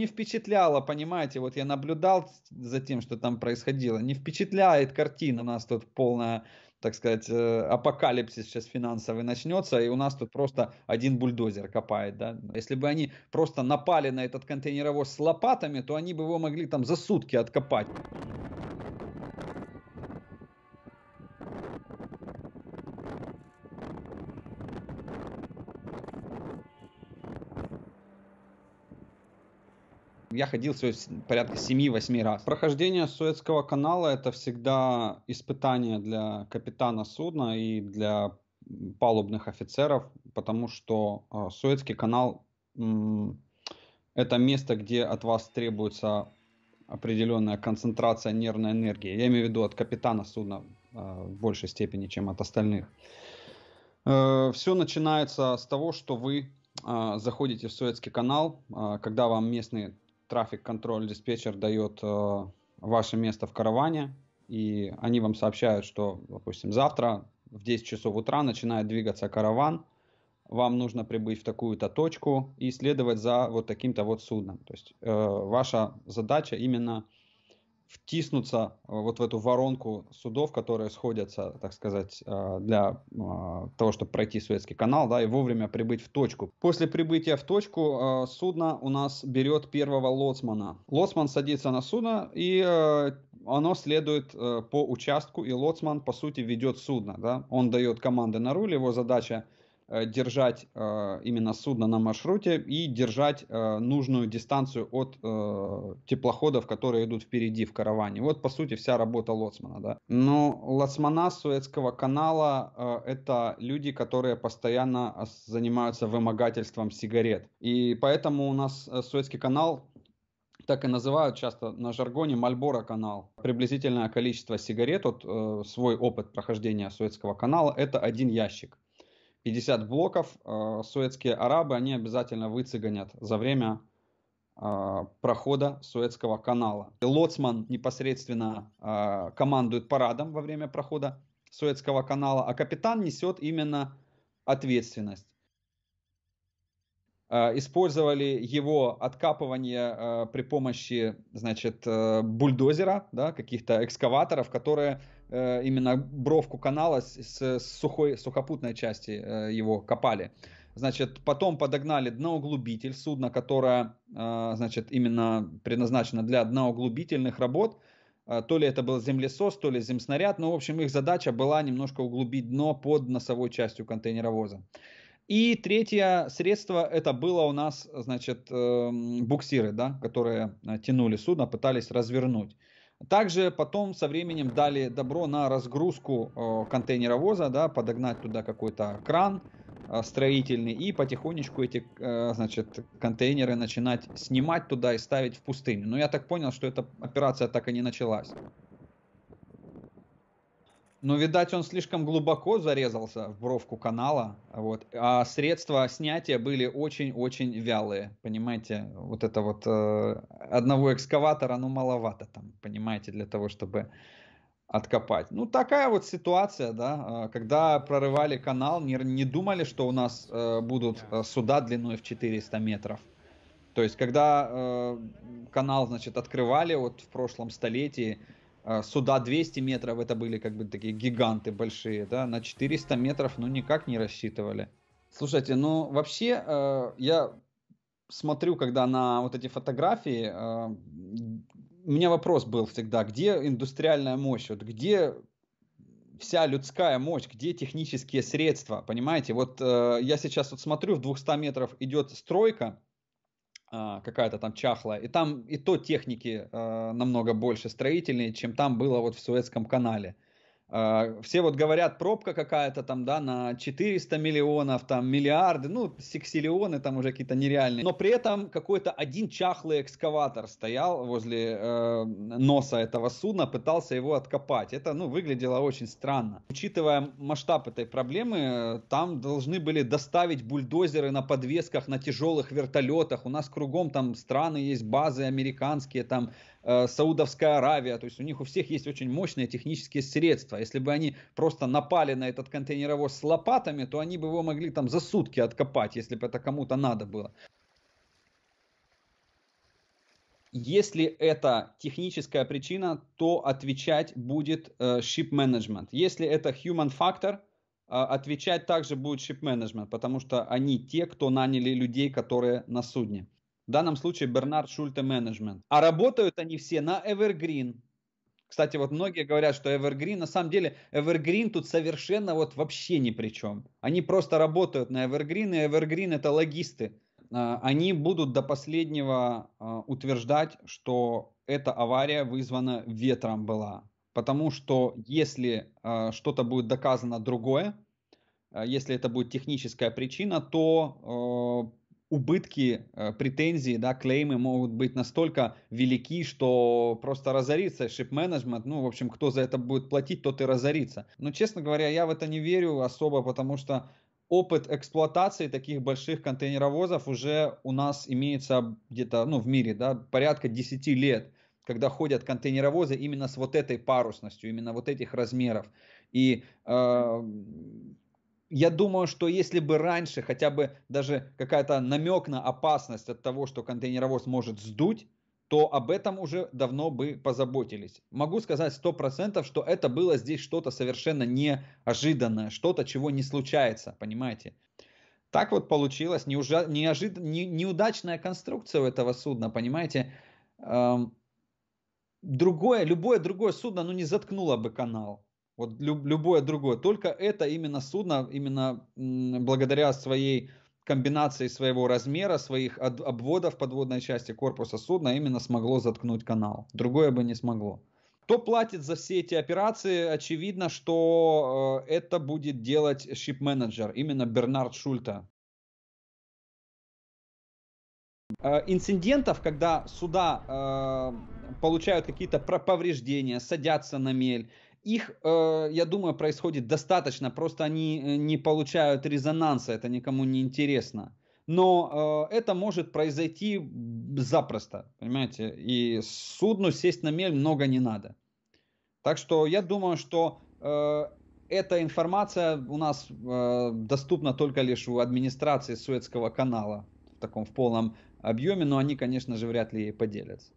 не впечатляло, понимаете, вот я наблюдал за тем, что там происходило, не впечатляет картина, у нас тут полная, так сказать, э, апокалипсис сейчас финансовый начнется, и у нас тут просто один бульдозер копает, да. Если бы они просто напали на этот контейнеровоз с лопатами, то они бы его могли там за сутки откопать. Я ходил всего порядка 7-8 раз. Прохождение Суэцкого канала это всегда испытание для капитана судна и для палубных офицеров, потому что э, Суэцкий канал это место, где от вас требуется определенная концентрация нервной энергии. Я имею в виду от капитана судна э, в большей степени, чем от остальных. Э, Все начинается с того, что вы заходите в Суэцкий канал, когда вам местные трафик контроль диспетчер дает э, ваше место в караване, и они вам сообщают, что, допустим, завтра в 10 часов утра начинает двигаться караван, вам нужно прибыть в такую-то точку и следовать за вот таким-то вот судном. То есть э, ваша задача именно э, втиснуться э, вот в эту воронку судов, которые сходятся, так сказать, э, для э, того, чтобы пройти Суэцкий канал, да, и вовремя прибыть в точку. После прибытия в точку судно у нас берет первого лоцмана. Лоцман садится на судно, и оно следует по участку, и лоцман, по сути, ведет судно, да. Он дает команды на руль, его задача Э, держать э, именно судно на маршруте и держать э, нужную дистанцию от теплоходов, которые идут впереди в караване. Вот, по сути, вся работа лоцмана. Да? Но лоцмана Суэцкого канала – это люди, которые постоянно занимаются вымогательством сигарет. И поэтому у нас Суэцкий канал так и называют часто на жаргоне Мальбора канал. Приблизительное количество сигарет, вот э, свой опыт прохождения Суэцкого канала, это один ящик. 50 блоков, э, а, суэцкие арабы, они обязательно выцыганят за время э, прохода Суэцкого канала. Лоцман непосредственно э, командует парадом во время прохода Суэцкого канала, а капитан несет именно ответственность. Использовали его откапывание при помощи, значит, э, бульдозера, да, каких-то экскаваторов, которые Э, именно бровку канала с, с сухой, сухопутной части э, его копали. Значит, потом подогнали дноуглубитель, судно, которое, э, значит, именно предназначено для дноуглубительных работ. Э, то ли это был землесос, то ли земснаряд. Но, ну, в общем, их задача была немножко углубить дно под носовой частью контейнеровоза. И третье средство это было у нас, значит, эм, буксиры, да, которые э, тянули судно, пытались развернуть. Также потом со временем дали добро на разгрузку э, контейнеровоза, да, подогнать туда какой-то кран э, строительный и потихонечку эти, э, значит, контейнеры начинать снимать туда и ставить в пустыню. Но я так понял, что эта операция так и не началась. Но, видать, он слишком глубоко зарезался в бровку канала, вот, а средства снятия были очень-очень вялые, понимаете, вот это вот э, одного экскаватора, ну, маловато там, понимаете, для того, чтобы откопать. Ну, такая вот ситуация, да, э, когда прорывали канал, не, не думали, что у нас э, будут э, суда длиной в 400 метров. То есть, когда э, канал, значит, открывали вот в прошлом столетии, а, суда 200 метров, это были как бы такие гиганты большие, да, на 400 метров, ну, никак не рассчитывали. Слушайте, ну, вообще, э, я смотрю, когда на вот эти фотографии, э, у меня вопрос был всегда, где индустриальная мощь, вот где вся людская мощь, где технические средства, понимаете? Вот э, я сейчас вот смотрю, в 200 метров идет стройка, а, какая-то там чахлая. И там и то техники э, намного больше строительные, чем там было вот в Суэцком канале. А, все вот говорят, пробка какая-то там, да, на 400 миллионов, там, миллиарды, ну, сексиллионы там уже какие-то нереальные. Но при этом какой-то один чахлый экскаватор стоял возле э, носа этого судна, пытался его откопать. Это, ну, выглядело очень странно. Учитывая масштаб этой проблемы, там должны были доставить бульдозеры на подвесках, на тяжелых вертолетах. У нас кругом там страны есть, базы американские, там, э, Саудовская Аравия. То есть у них у всех есть очень мощные технические средства. Если бы они просто напали на этот контейнеровоз с лопатами, то они бы его могли там за сутки откопать, если бы это кому-то надо было. Если это техническая причина, то отвечать будет э, ship management. Если это human factor, э, отвечать также будет ship management, потому что они те, кто наняли людей, которые на судне. В данном случае Бернард Шульте менеджмент. А работают они все на Evergreen. Кстати, вот многие говорят, что Evergreen, на самом деле Evergreen тут совершенно вот вообще ни при чем. Они просто работают на Evergreen, и Evergreen это логисты. А, они будут до последнего а, утверждать, что эта авария вызвана ветром была. Потому что если а, что-то будет доказано другое, если это будет техническая причина, то убытки, э, претензии, да, клеймы могут быть настолько велики, что просто разорится шип-менеджмент, ну, в общем, кто за это будет платить, тот и разорится. Но, честно говоря, я в это не верю особо, потому что опыт эксплуатации таких больших контейнеровозов уже у нас имеется где-то, ну, в мире, да, порядка 10 лет когда ходят контейнеровозы именно с вот этой парусностью, именно вот этих размеров. И э, я думаю, что если бы раньше хотя бы даже какая-то намек на опасность от того, что контейнеровоз может сдуть, то об этом уже давно бы позаботились. Могу сказать 100%, что это было здесь что-то совершенно неожиданное, что-то, чего не случается, понимаете? Так вот получилось, неужа... неожид... не... неудачная конструкция у этого судна, понимаете? Эм... Другое, любое другое судно, ну не заткнуло бы канал. Вот любое другое. Только это именно судно, именно благодаря своей комбинации своего размера, своих обводов подводной части корпуса судна именно смогло заткнуть канал. Другое бы не смогло. Кто платит за все эти операции? Очевидно, что э, это будет делать шип-менеджер, именно Бернард Шульта. Э, инцидентов, когда суда э, получают какие-то повреждения, садятся на мель, их, э, я думаю, происходит достаточно, просто они э, не получают резонанса, это никому не интересно. Но э, это может произойти запросто, понимаете? И судну сесть на мель много не надо. Так что я думаю, что эта информация у нас доступна только лишь у администрации Суэцкого канала в таком в полном объеме, но они, конечно же, вряд ли ей поделятся.